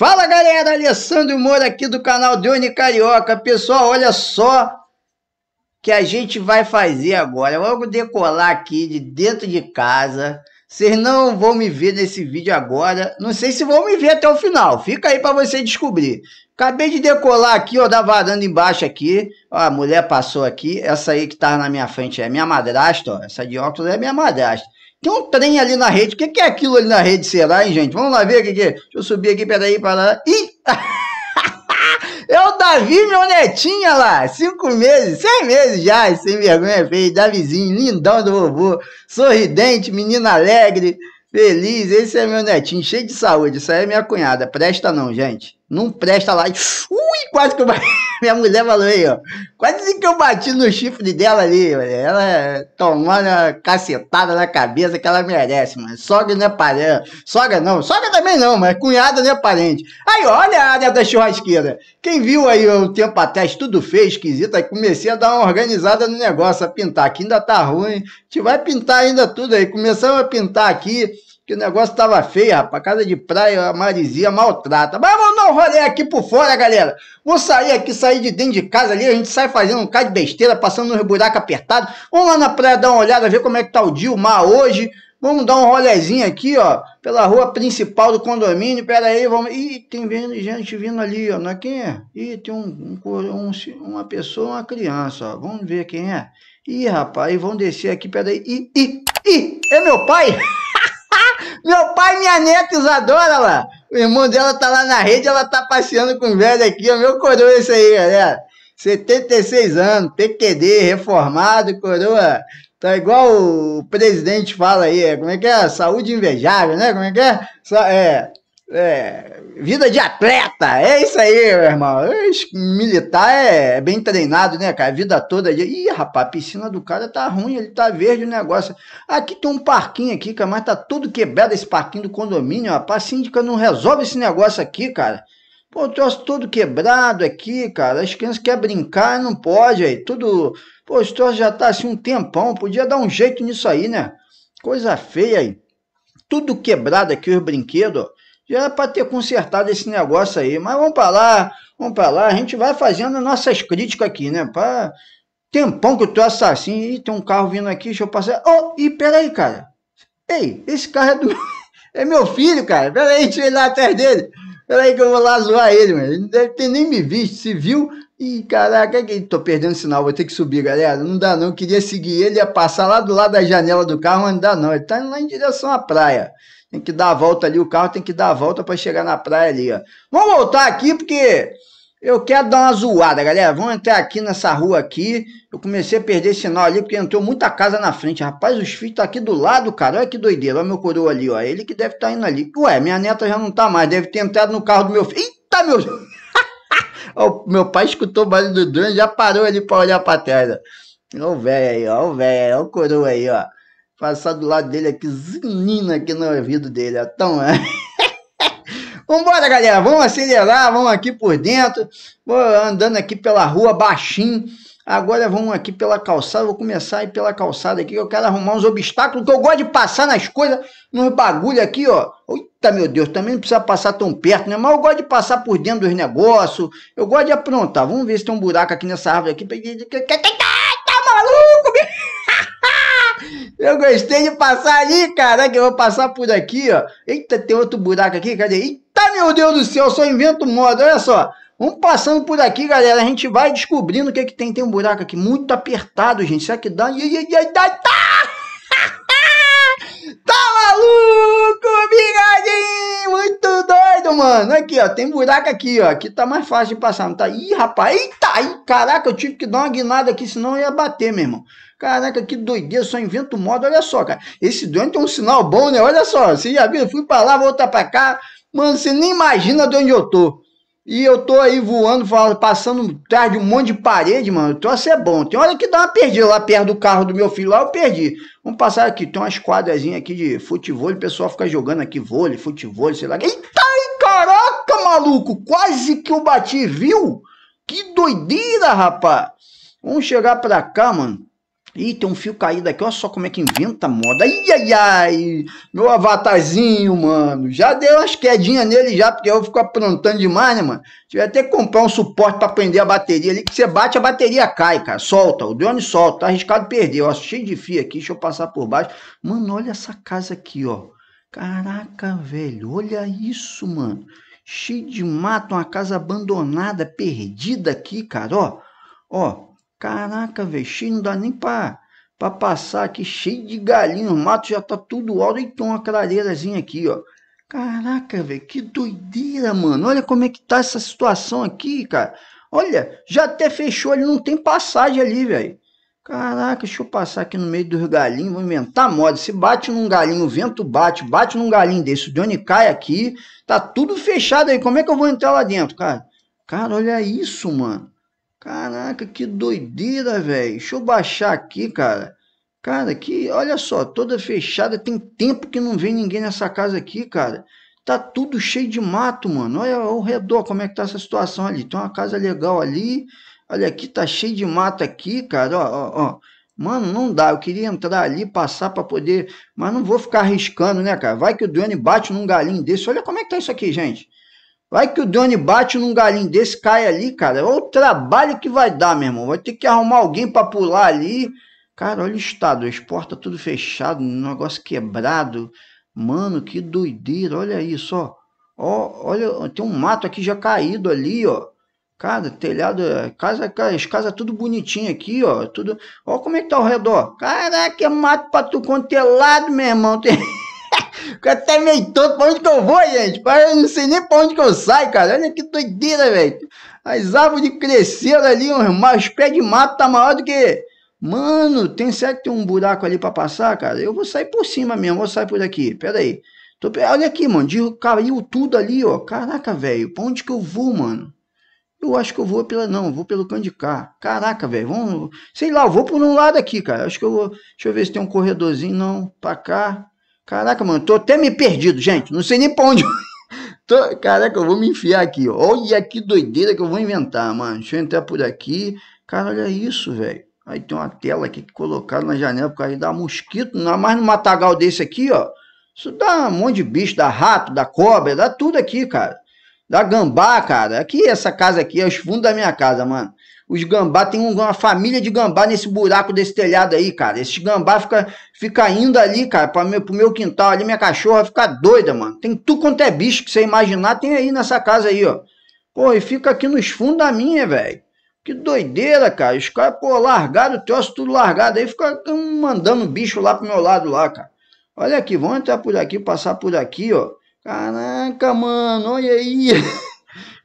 Fala galera, Alessandro Moura aqui do canal Deone Carioca. Pessoal, olha só que a gente vai fazer agora. Eu vou decolar aqui de dentro de casa. Vocês não vão me ver nesse vídeo agora. Não sei se vão me ver até o final. Fica aí para você descobrir. Acabei de decolar aqui, ó, da varanda embaixo aqui. Ó, a mulher passou aqui. Essa aí que tá na minha frente é minha madrasta, ó. Essa de óculos é minha madrasta. Tem um trem ali na rede. O que, que é aquilo ali na rede, será, hein, gente? Vamos lá ver o que, que é. Deixa eu subir aqui, peraí, para. Ih! É o Davi, meu netinho, lá. Cinco meses, seis meses já, sem vergonha feio. Davizinho, lindão do vovô. Sorridente, menina alegre, feliz. Esse é meu netinho, cheio de saúde. Isso aí é minha cunhada. Presta não, gente. Não presta lá. Ui, quase que eu... Minha mulher falou aí, ó. Quase que eu bati no chifre dela ali, mano. Ela tomando a cacetada na cabeça que ela merece, mano. Sogra não é parente. Sogra não. Sogra também não, mas cunhada não é parente. Aí, olha a área da churrasqueira. Quem viu aí um tempo atrás, tudo feio, esquisito, aí comecei a dar uma organizada no negócio, a pintar, aqui ainda tá ruim. A gente vai pintar ainda tudo aí. Começamos a pintar aqui, que o negócio tava feio, rapaz. Casa de praia, a marisia maltrata. Vamos! um rolê aqui por fora, galera. Vou sair aqui, sair de dentro de casa ali, a gente sai fazendo um cara de besteira, passando nos buracos apertados. Vamos lá na praia dar uma olhada, ver como é que tá o dia, o mar hoje. Vamos dar um rolezinho aqui, ó, pela rua principal do condomínio. Pera aí, vamos. Ih, tem gente vindo ali, ó. Não é quem é? Ih, tem um, um uma pessoa, uma criança, ó. Vamos ver quem é. Ih, rapaz, vamos descer aqui, pera aí. Ih, ih, ih, é meu pai? meu pai e minha neta Isadora lá. O irmão dela tá lá na rede, ela tá passeando com o velho aqui, ó. É meu coroa esse aí, galera. 76 anos, PQD, reformado, coroa. Tá igual o presidente fala aí, é, como é que é? Saúde invejável, né? Como é que é? Só, é, é Vida de atleta, é isso aí, meu irmão. Militar é, é bem treinado, né, cara? A vida toda. Ih, rapaz, a piscina do cara tá ruim, ele tá verde o negócio. Aqui tem um parquinho aqui, cara, mas tá tudo quebrado esse parquinho do condomínio, rapaz. A síndica não resolve esse negócio aqui, cara. Pô, troço tudo quebrado aqui, cara. As crianças querem brincar, não pode aí. Tudo. Pô, os troços já tá assim um tempão. Podia dar um jeito nisso aí, né? Coisa feia aí. Tudo quebrado aqui, os brinquedos. Já era para ter consertado esse negócio aí. Mas vamos para lá, vamos para lá. A gente vai fazendo nossas críticas aqui, né? Pra... Tempão que eu tô assassino. Ih, tem um carro vindo aqui, deixa eu passar. Oh, e peraí, cara. Ei, esse carro é do. É meu filho, cara. Peraí, deixa eu ir lá atrás dele. Peraí que eu vou lá zoar ele, mano. Ele não deve ter nem me visto. Se viu, Ih, caraca, tô perdendo sinal, vou ter que subir, galera. Não dá não, eu queria seguir ele, ia passar lá do lado da janela do carro, mas não dá não. Ele tá indo lá em direção à praia. Tem que dar a volta ali, o carro tem que dar a volta para chegar na praia ali, ó. Vamos voltar aqui porque eu quero dar uma zoada, galera. Vamos entrar aqui nessa rua aqui. Eu comecei a perder sinal ali porque entrou muita casa na frente. Rapaz, os filhos tá aqui do lado, cara. Olha que doideira. Olha meu coroa ali, ó. Ele que deve estar tá indo ali. Ué, minha neta já não tá mais. Deve ter entrado no carro do meu filho. Eita, meu... meu pai escutou o barulho do drone e já parou ali para olhar pra terra. Ó o velho aí, ó. O velho aí, ó o coroa aí, ó. Passar do lado dele aqui, zinina aqui no ouvido dele. Então é. Vambora, galera. Vamos acelerar, vamos aqui por dentro. Vou andando aqui pela rua baixinho. Agora vamos aqui pela calçada. Vou começar aí pela calçada aqui. Que eu quero arrumar uns obstáculos. Que eu gosto de passar nas coisas, nos bagulho aqui, ó. Eita, meu Deus, também não precisa passar tão perto, né? Mas eu gosto de passar por dentro dos negócios. Eu gosto de aprontar. Vamos ver se tem um buraco aqui nessa árvore aqui. Eu gostei de passar ali, caraca, eu vou passar por aqui, ó. Eita, tem outro buraco aqui, cadê? Eita, meu Deus do céu, eu só invento moda, olha só. Vamos passando por aqui, galera, a gente vai descobrindo o que é que tem. Tem um buraco aqui muito apertado, gente, será que dá? Tá maluco, bigadinho? Muito doido, mano. Aqui, ó, tem buraco aqui, ó. Aqui tá mais fácil de passar, não tá? Ih, rapaz, eita, aí, caraca, eu tive que dar uma guinada aqui, senão eu ia bater, meu irmão. Caraca, que doideira, só invento modo. olha só, cara. Esse doente é um sinal bom, né? Olha só, você já viu? fui pra lá, voltar pra cá. Mano, você nem imagina de onde eu tô. E eu tô aí voando, passando atrás de um monte de parede, mano. O então, troço é bom. Tem hora que dá uma perdida lá perto do carro do meu filho, lá eu perdi. Vamos passar aqui, tem umas quadrazinhas aqui de futebol, o pessoal fica jogando aqui vôlei, futebol, sei lá. Eita, caraca, maluco! Quase que eu bati, viu? Que doideira, rapaz! Vamos chegar pra cá, mano. Ih, tem um fio caído aqui, olha só como é que inventa moda. Ai, ai, ai, meu avatarzinho, mano. Já deu umas quedinhas nele já, porque eu fico aprontando demais, né, mano? Tive até que comprar um suporte para prender a bateria ali, que você bate, a bateria cai, cara. Solta, o drone solta, tá arriscado perder. Ó, cheio de fio aqui, deixa eu passar por baixo. Mano, olha essa casa aqui, ó. Caraca, velho, olha isso, mano. Cheio de mato, uma casa abandonada, perdida aqui, cara, ó. Ó, Caraca, velho, cheio não dá nem pra, pra passar aqui, cheio de galinha, o mato já tá tudo alto e tem uma clareirazinha aqui, ó. Caraca, velho, que doideira, mano. Olha como é que tá essa situação aqui, cara. Olha, já até fechou ali, não tem passagem ali, velho. Caraca, deixa eu passar aqui no meio dos galinhos, vou inventar moda. Se bate num galinho, o vento bate, bate num galinho desse, o Johnny cai aqui, tá tudo fechado aí. Como é que eu vou entrar lá dentro, cara? Cara, olha isso, mano. Caraca, que doideira, velho. Deixa eu baixar aqui, cara. Cara, que olha só, toda fechada, tem tempo que não vem ninguém nessa casa aqui, cara. Tá tudo cheio de mato, mano. Olha ao redor como é que tá essa situação ali. Tem uma casa legal ali. Olha aqui, tá cheio de mato aqui, cara. Ó, ó, ó. Mano, não dá. Eu queria entrar ali, passar para poder, mas não vou ficar arriscando, né, cara? Vai que o drone bate num galinho desse. Olha como é que tá isso aqui, gente. Vai que o Dione bate num galinho desse, cai ali, cara. Olha é o trabalho que vai dar, meu irmão. Vai ter que arrumar alguém para pular ali. Cara, olha o estado, as portas tudo fechado, negócio quebrado. Mano, que doideira, olha isso, ó. ó. Olha, tem um mato aqui já caído ali, ó. Cara, telhado, é, casa, as casas tudo bonitinho aqui, ó. Tudo. Ó como é que tá ao redor. Caraca, é mato pra tu quanto é lado, meu irmão. Tem... Fico até meio tonto pra onde que eu vou, gente. Eu não sei nem pra onde que eu saio, cara. Olha que doideira, velho. As árvores cresceram ali, os pés de mato tá maior do que. Mano, tem certo que tem um buraco ali pra passar, cara? Eu vou sair por cima mesmo, vou sair por aqui. Pera aí. Tô... Olha aqui, mano. Caiu tudo ali, ó. Caraca, velho. Pra onde que eu vou, mano? Eu acho que eu vou pela. Não, vou pelo canto de cá. Caraca, velho. Vamos. Sei lá, eu vou por um lado aqui, cara. Acho que eu vou. Deixa eu ver se tem um corredorzinho. Não, pra cá. Caraca, mano, tô até me perdido, gente. Não sei nem pra onde. tô... Caraca, eu vou me enfiar aqui. Olha que doideira que eu vou inventar, mano. Deixa eu entrar por aqui. Cara, olha é isso, velho. Aí tem uma tela aqui que colocaram na janela por causa da mosquito. Não, mas no matagal desse aqui, ó. Isso dá um monte de bicho, dá rato, dá cobra, dá tudo aqui, cara. Dá gambá, cara. Aqui, essa casa aqui, é os fundos da minha casa, mano. Os gambá, tem uma família de gambá nesse buraco desse telhado aí, cara. Esse gambá fica, fica indo ali, cara, pra meu, pro meu quintal ali. Minha cachorra fica doida, mano. Tem tu quanto é bicho que você imaginar, tem aí nessa casa aí, ó. Pô, e fica aqui nos fundos da minha, velho. Que doideira, cara. Os caras, pô, largado, o troço tudo largado. Aí fica mandando bicho lá pro meu lado lá, cara. Olha aqui, vão entrar por aqui, passar por aqui, ó. Caraca, mano, olha aí.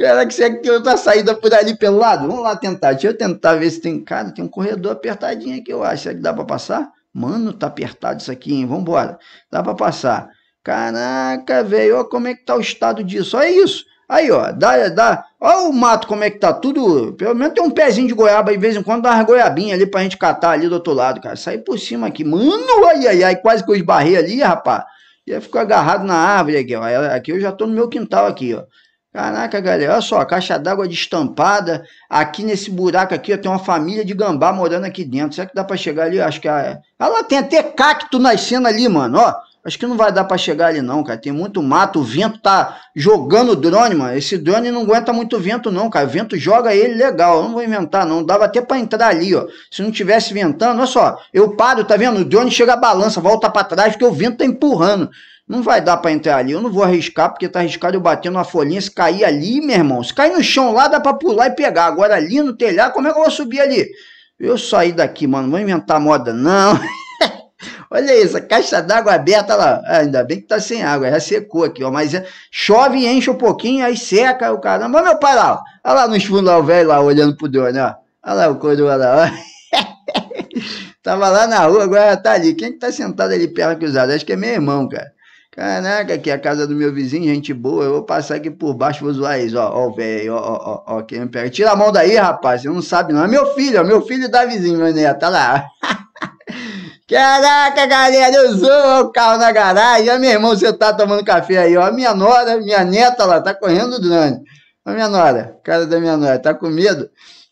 Será que, será que tem outra saída por ali pelo lado? Vamos lá tentar. Deixa eu tentar ver se tem. Cara, tem um corredor apertadinho aqui, eu acho. Será que dá para passar? Mano, tá apertado isso aqui, hein? Vambora. Dá para passar. Caraca, velho, olha como é que tá o estado disso. Olha isso. Aí, ó, dá, dá. Olha o mato como é que tá tudo. Pelo menos tem um pezinho de goiaba de vez em quando, dá umas goiabinhas ali pra gente catar ali do outro lado, cara. Sai por cima aqui. Mano, ai, ai, ai, quase que eu esbarrei ali, rapaz. Ia ficou agarrado na árvore aqui, ó. Aqui eu já tô no meu quintal aqui, ó. Caraca, galera, olha só, caixa d'água destampada. Aqui nesse buraco aqui, tem uma família de gambá morando aqui dentro. Será que dá pra chegar ali? Acho que é. Ah, lá tem até cacto nascendo ali, mano, ó. Acho que não vai dar pra chegar ali não, cara. Tem muito mato, o vento tá jogando o drone, mano. Esse drone não aguenta muito vento não, cara. O vento joga ele legal. Eu não vou inventar não. Dava até pra entrar ali, ó. Se não tivesse ventando, olha só. Eu paro, tá vendo? O drone chega a balança, volta pra trás, porque o vento tá empurrando. Não vai dar para entrar ali. Eu não vou arriscar, porque tá arriscado eu bater numa folhinha. Se cair ali, meu irmão, se cair no chão lá, dá para pular e pegar. Agora ali no telhado, como é que eu vou subir ali? Eu saí daqui, mano. Não vou inventar moda, não. Olha isso, a caixa d'água aberta lá. Ah, ainda bem que tá sem água, já secou aqui, ó. Mas é, chove, enche um pouquinho, aí seca o caramba. Mas meu pai lá, ó. Olha lá nos fundos lá, o velho lá, olhando pro drone, ó. Olha lá o coroa lá, ó. Tava lá na rua, agora tá ali. Quem que tá sentado ali, perna cruzada? Acho que é meu irmão, cara. Caraca, aqui é a casa do meu vizinho, gente boa. Eu vou passar aqui por baixo, vou zoar eles. Ó, ó, o velho, ó, ó, ó, quem me pega. Tira a mão daí, rapaz. Você não sabe, não. É meu filho, ó, é meu filho da vizinha, meu neto. Tá lá. Caraca, galera, eu sou o carro na garagem. meu irmão, você tá tomando café aí, ó. Minha nora, minha neta lá, tá correndo grande. Ó, minha nora, cara da minha nora, tá com medo?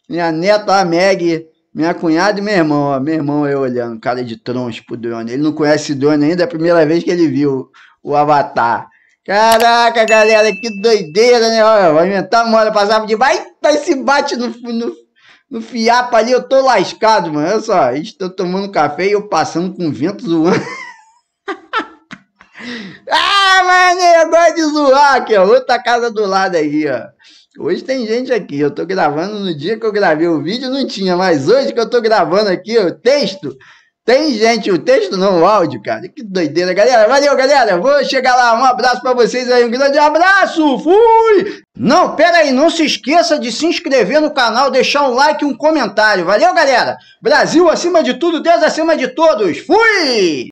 Minha neta, a Meg, minha cunhada e meu irmão, ó. Meu irmão, eu olhando, cara de tronche pro drone. Ele não conhece drone ainda, é a primeira vez que ele viu o Avatar. Caraca, galera, que doideira, né? Olha, vou inventar uma hora, passar de baita esse bate no, no, no ali, eu tô lascado, mano. Olha só, estou tá tomando café e eu passando com vento zoando. ah, mano, agora gosto de zoar aqui, ó. Outra casa do lado aí, ó. Hoje tem gente aqui, eu tô gravando no dia que eu gravei o vídeo, não tinha, mas hoje que eu tô gravando aqui o texto, tem gente, o texto não, o áudio, cara. Que doideira, galera. Valeu, galera. Vou chegar lá. Um abraço para vocês aí. Um grande abraço. Fui! Não, pera aí. Não se esqueça de se inscrever no canal, deixar um like e um comentário. Valeu, galera. Brasil acima de tudo, Deus acima de todos. Fui!